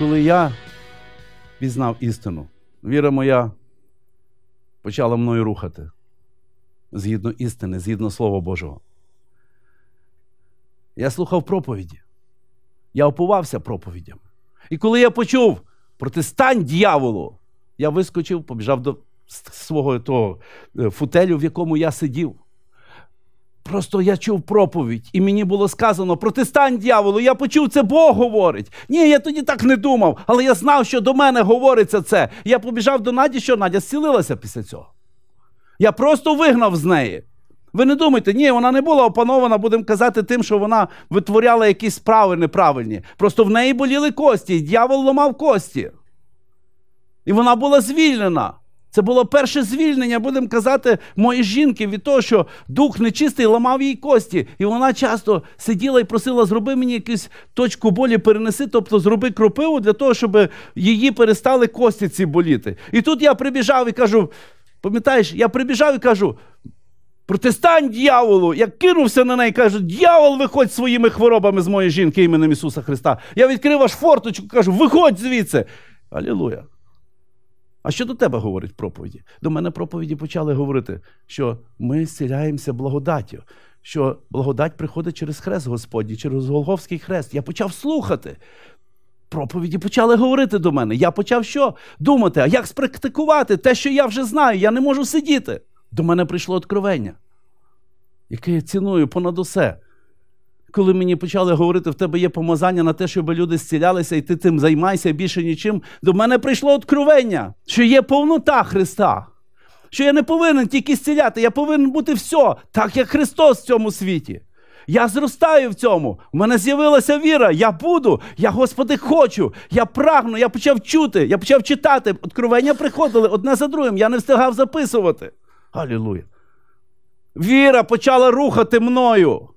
коли я пізнав істину, віра моя почала мною рухати згідно істини, згідно Слова Божого. Я слухав проповіді, я опувався проповідями. І коли я почув протистань дьяволу, я вискочив, побіжав до свого того е, футелю, в якому я сидів. Просто я чув проповідь, і мені було сказано: протистань дьяволу, я почув, це Бог говорить. Ні, я тоді так не думав, але я знав, що до мене говориться це. Я побіжав до Наді, що Надя зцілилася після цього. Я просто вигнав з неї. Ви не думайте, ні, вона не була опанована, будемо казати, тим, що вона витворяла якісь справи неправильні. Просто в неї боліли кості, і дьявол ломав кості. І вона була звільнена. Це було перше звільнення, будемо казати, моєї жінки від того, що дух нечистий ламав їй кості. І вона часто сиділа і просила, зроби мені якусь точку болі, перенеси, тобто зроби кропиву для того, щоб її перестали кості ці боліти. І тут я прибіжав і кажу: пам'ятаєш, я прибіжав і кажу. Протестань дьяволу! Я кинувся на неї, кажу, дьявол, виходь своїми хворобами з моєї жінки іменем Ісуса Христа. Я відкрив аж форточку, кажу, виходь звідси. Алілуя! А що до тебе говорить проповіді? До мене проповіді почали говорити, що ми зціляємося благодаттю, що благодать приходить через хрест Господній, через Голговський хрест. Я почав слухати. Проповіді почали говорити до мене. Я почав що? Думати, а як спрактикувати те, що я вже знаю, я не можу сидіти. До мене прийшло откровення, яке я ціную понад усе коли мені почали говорити, в тебе є помазання на те, щоб люди зцілялися, і ти тим займайся більше нічим, до мене прийшло откровення, що є повнота Христа, що я не повинен тільки зціляти, я повинен бути все, так як Христос в цьому світі. Я зростаю в цьому. У мене з'явилася віра. Я буду. Я, Господи, хочу. Я прагну. Я почав чути, я почав читати. Откровення приходили одне за другим. Я не встигав записувати. Алілуя. Віра почала рухати мною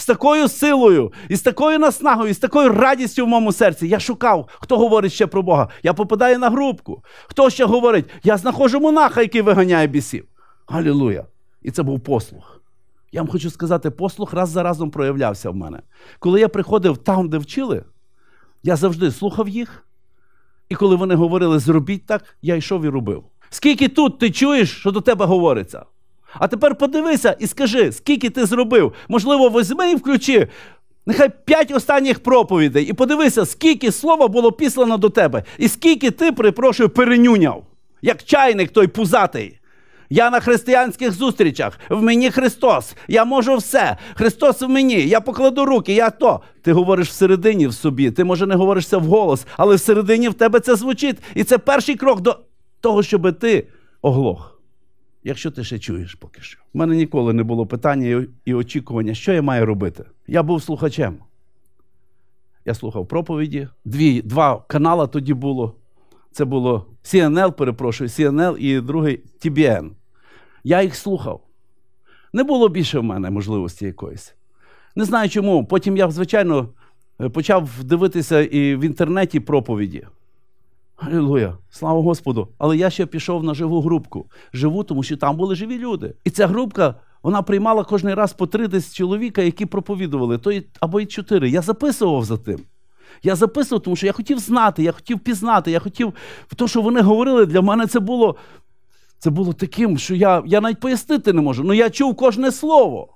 з такою силою, і з такою наснагою, і з такою радістю в моєму серці. Я шукав, хто говорить ще про Бога. Я попадаю на групку. Хто ще говорить? Я знаходжу монаха, який виганяє бісів. Галілуя! І це був послух. Я вам хочу сказати, послуг раз за разом проявлявся в мене. Коли я приходив там, де вчили, я завжди слухав їх. І коли вони говорили зробіть так, я йшов і робив. Скільки тут ти чуєш, що до тебе говориться? А тепер подивися і скажи, скільки ти зробив. Можливо, возьми і включи. Нехай п'ять останніх проповідей, і подивися, скільки слова було післано до тебе, і скільки ти, припрошую, перенюняв, як чайник той пузатий. Я на християнських зустрічах, в мені Христос, я можу все. Христос в мені, я покладу руки, я то. Ти говориш всередині в собі, ти може не говоришся в голос, але всередині в тебе це звучить. І це перший крок до того, щоби ти оглох якщо ти ще чуєш поки що. У мене ніколи не було питання і очікування, що я маю робити. Я був слухачем. Я слухав проповіді. Дві, Два канали тоді було. Це було CNL, перепрошую, CNL і другий TBN. Я їх слухав. Не було більше в мене можливості якоїсь. Не знаю чому. Потім я, звичайно, е, почав дивитися і в інтернеті проповіді. Алілуя! слава Господу! Але я ще пішов на живу групку. Живу, тому що там були живі люди. І ця групка вона приймала кожен раз по 30 чоловіка, які проповідували, то й, або й 4. Я записував за тим. Я записував, тому що я хотів знати, я хотів пізнати, я хотів те, що вони говорили, для мене це було це було таким, що я я навіть пояснити не можу. Ну я чув кожне слово.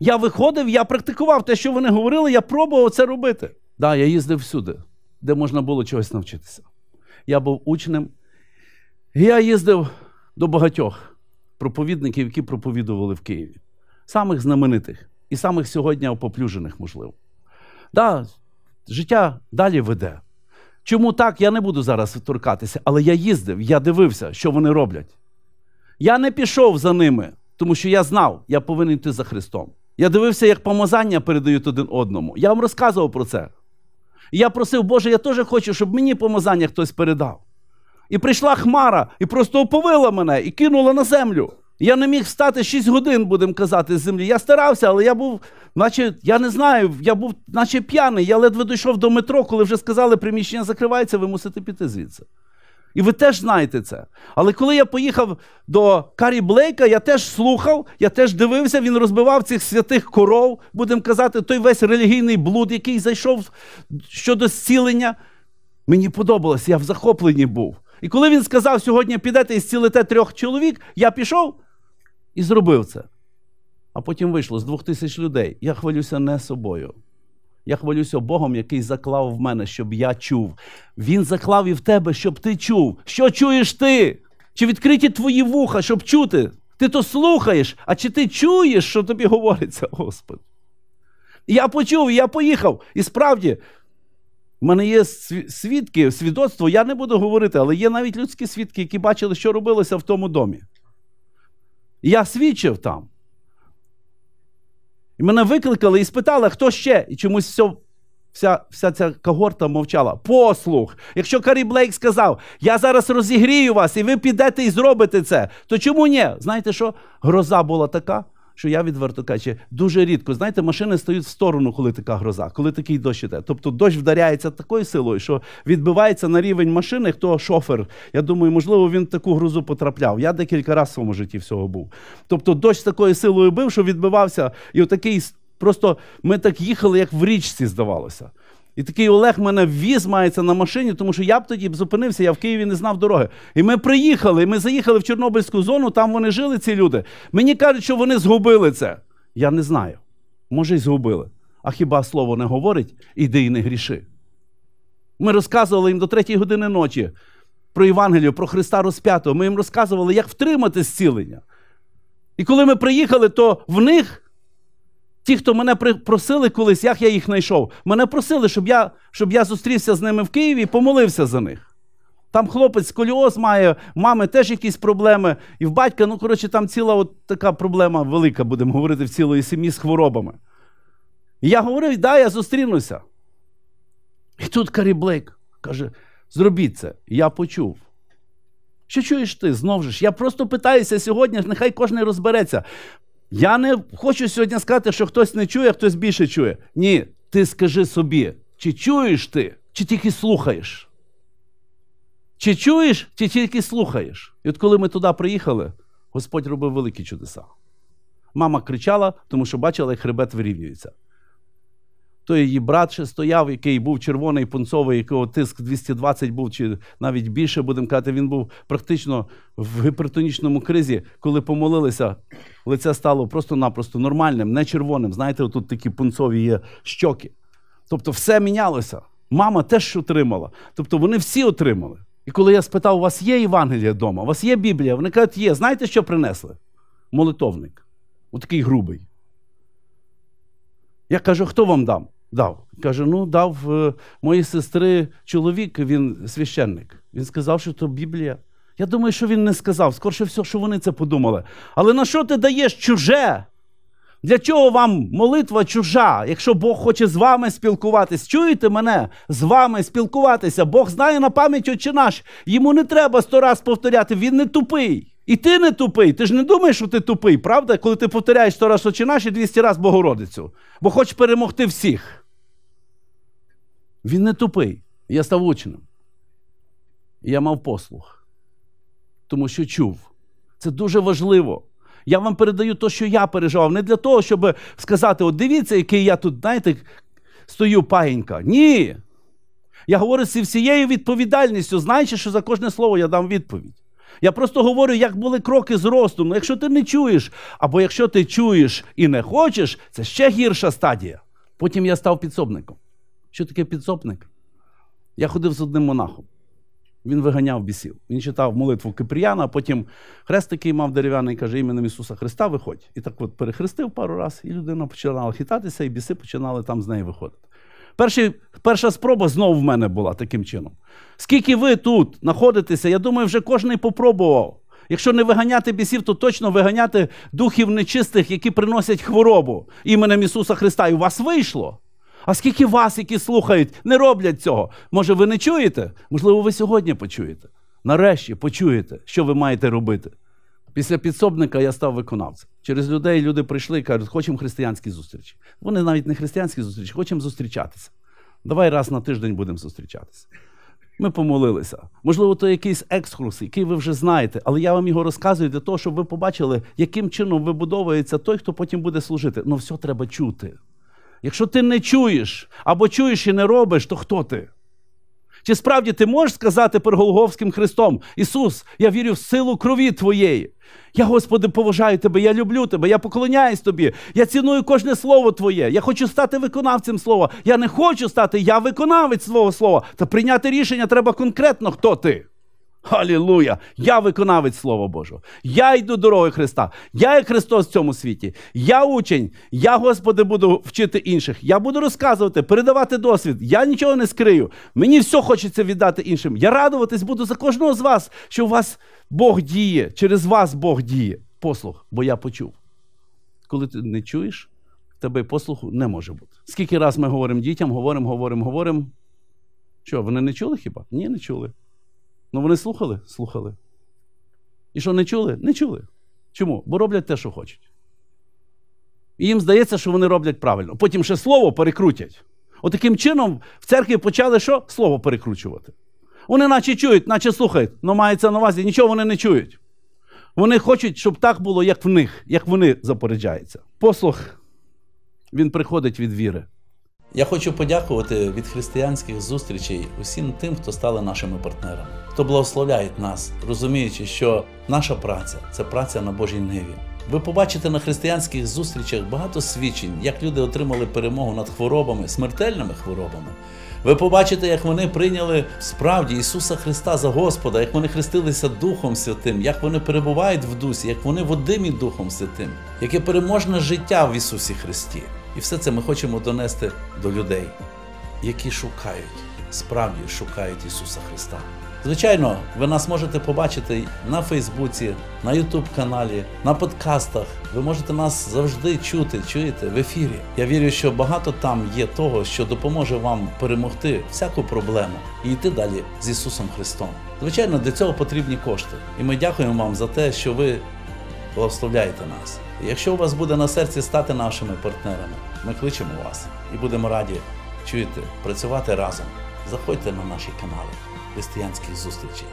Я виходив, я практикував те, що вони говорили, я пробував це робити. Так, да, я їздив всюди, де можна було чогось навчитися я був учнем. Я їздив до багатьох проповідників, які проповідували в Києві. Самих знаменитих і самих сьогодні опоплюжених, можливо. Да, Життя далі веде. Чому так, я не буду зараз торкатися, але я їздив, я дивився, що вони роблять. Я не пішов за ними, тому що я знав, я повинен йти за Христом. Я дивився, як помазання передають один одному. Я вам розказував про це я просив, Боже, я теж хочу, щоб мені помазання хтось передав. І прийшла хмара, і просто оповила мене, і кинула на землю. Я не міг встати 6 годин, будемо казати, з землі. Я старався, але я був, наче я не знаю, я був, наче п'яний. Я ледве дійшов до метро, коли вже сказали, приміщення закривається, ви мусите піти звідси. І ви теж знаєте це. Але коли я поїхав до Карі Блейка, я теж слухав, я теж дивився, він розбивав цих святих коров, будемо казати, той весь релігійний блуд, який зайшов щодо зцілення. Мені подобалось, я в захопленні був. І коли він сказав, сьогодні підете і зцілите трьох чоловік, я пішов і зробив це. А потім вийшло з двох тисяч людей. Я хвалюся не собою. Я хвалюся Богом, який заклав в мене, щоб я чув. Він заклав і в тебе, щоб ти чув. Що чуєш ти? Чи відкриті твої вуха, щоб чути? Ти то слухаєш, а чи ти чуєш, що тобі говориться, Господь? Я почув, я поїхав. І справді, в мене є свідки, свідоцтво, я не буду говорити, але є навіть людські свідки, які бачили, що робилося в тому домі. Я свідчив там. І мене викликали і спитали, хто ще. І чомусь все, вся вся ця когорта мовчала. Послух. Якщо Карі Блейк сказав, я зараз розігрію вас, і ви підете і зробите це, то чому ні? Знаєте що? Гроза була така, що я відверто кажучи, дуже рідко. Знаєте, машини стають в сторону, коли така гроза, коли такий дощ іде. Тобто дощ вдаряється такою силою, що відбивається на рівень машини, хто шофер. Я думаю, можливо, він в таку грозу потрапляв. Я декілька разів в своєму житті всього був. Тобто, дощ такою силою бив, що відбивався, і отакий просто ми так їхали, як в річці, здавалося. І такий Олег мене віз мається на машині, тому що я б тоді б зупинився, я в Києві не знав дороги. І ми приїхали, і ми заїхали в Чорнобильську зону, там вони жили, ці люди. Мені кажуть, що вони згубили це. Я не знаю. Може, й згубили. А хіба слово не говорить? Іди і не гріши. Ми розказували їм до третьої години ночі про Євангелію, про Христа розп'ятого. Ми їм розказували, як втримати зцілення. І коли ми приїхали, то в них. Ті, хто мене просили колись, як я їх знайшов, мене просили, щоб я щоб я зустрівся з ними в Києві і помолився за них. Там хлопець сколіоз має, в мами теж якісь проблеми, і в батька, ну коротше, там ціла от така проблема велика, будемо говорити, в цілої сім'ї з хворобами. І я говорив, да, я зустрінуся. І тут Карі Блейк каже: зробіть це. я почув. Що чуєш ти? знову ж? Я просто питаюся сьогодні, нехай кожен розбереться. Я не хочу сьогодні сказати, що хтось не чує, а хтось більше чує. Ні, ти скажи собі, чи чуєш ти, чи тільки слухаєш. Чи чуєш, чи тільки слухаєш. І от коли ми туди приїхали, Господь робив великі чудеса. Мама кричала, тому що бачила, як хребет вирівнюється то її брат ще стояв, який був червоний пунцовий, якого тиск 220 був, чи навіть більше будемо казати, він був практично в гіпертонічному кризі, коли помолилися, лице стало просто-напросто нормальним, не червоним. Знаєте, тут такі пунцові є щоки. Тобто, все мінялося. Мама теж отримала. Тобто вони всі отримали. І коли я спитав, у вас є Євангелія вдома, у вас є Біблія? Вони кажуть, є. Знаєте, що принесли? Молитовник. Отакий грубий. Я кажу, хто вам дам? Дав. Каже, ну дав е, моїй сестри чоловік, він священник. Він сказав, що то Біблія. Я думаю, що він не сказав. Скорше все, що вони це подумали. Але на що ти даєш чуже? Для чого вам молитва чужа, якщо Бог хоче з вами спілкуватись? Чуєте мене з вами спілкуватися? Бог знає на пам'ять очі наш. Йому не треба сто раз повторяти, він не тупий. І ти не тупий. Ти ж не думаєш, що ти тупий, правда? Коли ти повторяєш сто раз очі наші 200 раз Богородицю, бо хочеш перемогти всіх. Він не тупий. Я став учнем. Я мав послух, тому що чув. Це дуже важливо. Я вам передаю те, що я переживав, не для того, щоб сказати: от дивіться, який я тут, знаєте, стою паєнька. Ні. Я говорю зі всією відповідальністю, знаючи, що за кожне слово я дам відповідь. Я просто говорю, як були кроки зросту. Ну, Якщо ти не чуєш, або якщо ти чуєш і не хочеш, це ще гірша стадія. Потім я став підсобником. Що таке підсопник? Я ходив з одним монахом. Він виганяв бісів. Він читав молитву Кипріяна, а потім хрест такий мав дерев'яний, каже, іменем Ісуса Христа виходь. І так от перехрестив пару раз, і людина починала хитатися, і біси починали там з неї виходити. Перший, перша спроба знову в мене була таким чином. Скільки ви тут знаходитеся, я думаю, вже кожен попробував. Якщо не виганяти бісів, то точно виганяти духів нечистих, які приносять хворобу іменем Ісуса Христа. І у вас вийшло. А скільки вас, які слухають, не роблять цього? Може, ви не чуєте? Можливо, ви сьогодні почуєте. Нарешті почуєте, що ви маєте робити. Після підсобника я став виконавцем. Через людей люди прийшли і кажуть, хочемо християнські зустрічі. Вони навіть не християнські зустрічі, хочемо зустрічатися. Давай раз на тиждень будемо зустрічатися. Ми помолилися. Можливо, то якийсь екскурс, який ви вже знаєте, але я вам його розказую для того, щоб ви побачили, яким чином вибудовується той, хто потім буде служити. Ну все треба чути. Якщо ти не чуєш або чуєш і не робиш, то хто ти? Чи справді ти можеш сказати перед Голговським Христом, Ісус, я вірю в силу крові Твоєї. Я, Господи, поважаю Тебе, я люблю Тебе, я поклоняюсь Тобі, я ціную кожне слово Твоє. Я хочу стати виконавцем слова. Я не хочу стати, я виконавець свого слова. Та прийняти рішення треба конкретно, хто ти. Халілуя! Я виконавець Слова Божого. Я йду дорогою Христа. Я є Христос в цьому світі. Я учень, я, Господи, буду вчити інших. Я буду розказувати, передавати досвід. Я нічого не скрию. Мені все хочеться віддати іншим. Я радуватись буду за кожного з вас, що у вас Бог діє, через вас Бог діє. Послух, бо я почув. Коли ти не чуєш, тебе послуху не може бути. Скільки раз ми говоримо дітям, говоримо, говоримо, говоримо. Що, вони не чули хіба? Ні, не чули. Ну вони слухали? Слухали. І що не чули? Не чули. Чому? Бо роблять те, що хочуть. І їм здається, що вони роблять правильно. Потім ще слово перекрутять. Отаким чином в церкві почали що? Слово перекручувати. Вони наче чують, наче слухають, але ну, мається на увазі, нічого вони не чують. Вони хочуть, щоб так було, як в них, як вони запоряджаються. Послух, він приходить від віри. Я хочу подякувати від християнських зустрічей усім тим, хто стали нашими партнерами, хто благословляє нас, розуміючи, що наша праця це праця на Божій ниві. Ви побачите на християнських зустрічах багато свідчень, як люди отримали перемогу над хворобами, смертельними хворобами. Ви побачите, як вони прийняли справді Ісуса Христа за Господа, як вони хрестилися Духом Святим, як вони перебувають в дусі, як вони водимі Духом Святим, яке переможне життя в Ісусі Христі. І все це ми хочемо донести до людей, які шукають, справді шукають Ісуса Христа. Звичайно, ви нас можете побачити на Фейсбуці, на Ютуб-каналі, на подкастах. Ви можете нас завжди чути, чуєте в ефірі. Я вірю, що багато там є того, що допоможе вам перемогти всяку проблему і йти далі з Ісусом Христом. Звичайно, для цього потрібні кошти. І ми дякуємо вам за те, що ви благословляйте нас. Якщо у вас буде на серці стати нашими партнерами, ми кличемо вас і будемо раді чуєте, працювати разом. Заходьте на наші канали християнських зустрічей.